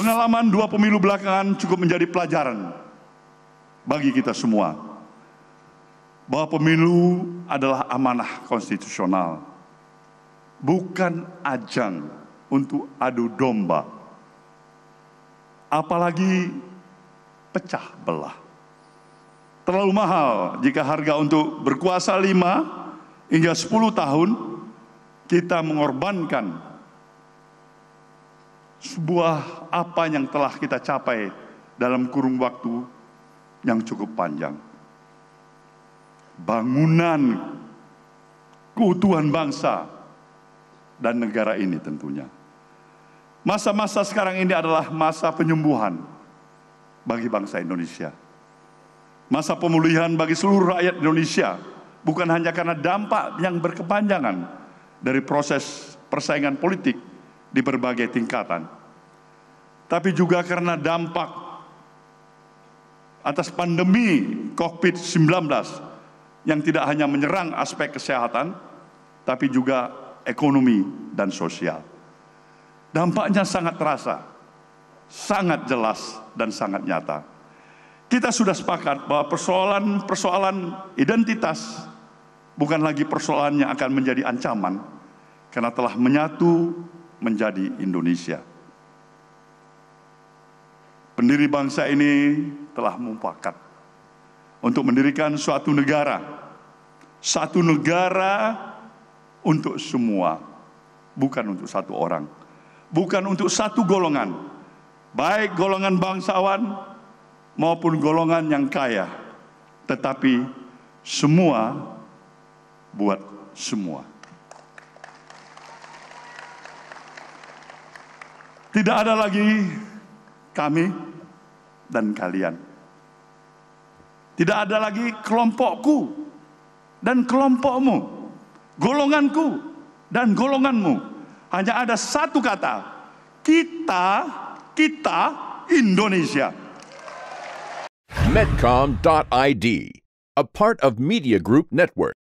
Pengalaman dua pemilu belakangan cukup menjadi pelajaran bagi kita semua bahwa pemilu adalah amanah konstitusional, bukan ajang untuk adu domba, apalagi pecah belah. Terlalu mahal jika harga untuk berkuasa lima hingga sepuluh tahun kita mengorbankan sebuah apa yang telah kita capai dalam kurung waktu yang cukup panjang. Bangunan keutuhan bangsa dan negara ini tentunya. Masa-masa sekarang ini adalah masa penyembuhan bagi bangsa Indonesia. Masa pemulihan bagi seluruh rakyat Indonesia bukan hanya karena dampak yang berkepanjangan dari proses persaingan politik di berbagai tingkatan. Tapi juga karena dampak atas pandemi COVID-19 yang tidak hanya menyerang aspek kesehatan, tapi juga ekonomi dan sosial. Dampaknya sangat terasa, sangat jelas, dan sangat nyata. Kita sudah sepakat bahwa persoalan-persoalan identitas bukan lagi persoalan yang akan menjadi ancaman, karena telah menyatu menjadi Indonesia. Pendiri bangsa ini telah mumpakat untuk mendirikan suatu negara, satu negara untuk semua, bukan untuk satu orang, bukan untuk satu golongan, baik golongan bangsawan maupun golongan yang kaya, tetapi semua buat semua. Tidak ada lagi kami dan kalian. Tidak ada lagi kelompokku dan kelompokmu, golonganku dan golonganmu. Hanya ada satu kata, kita, kita Indonesia. Medcom.id, a part of Media Group Network.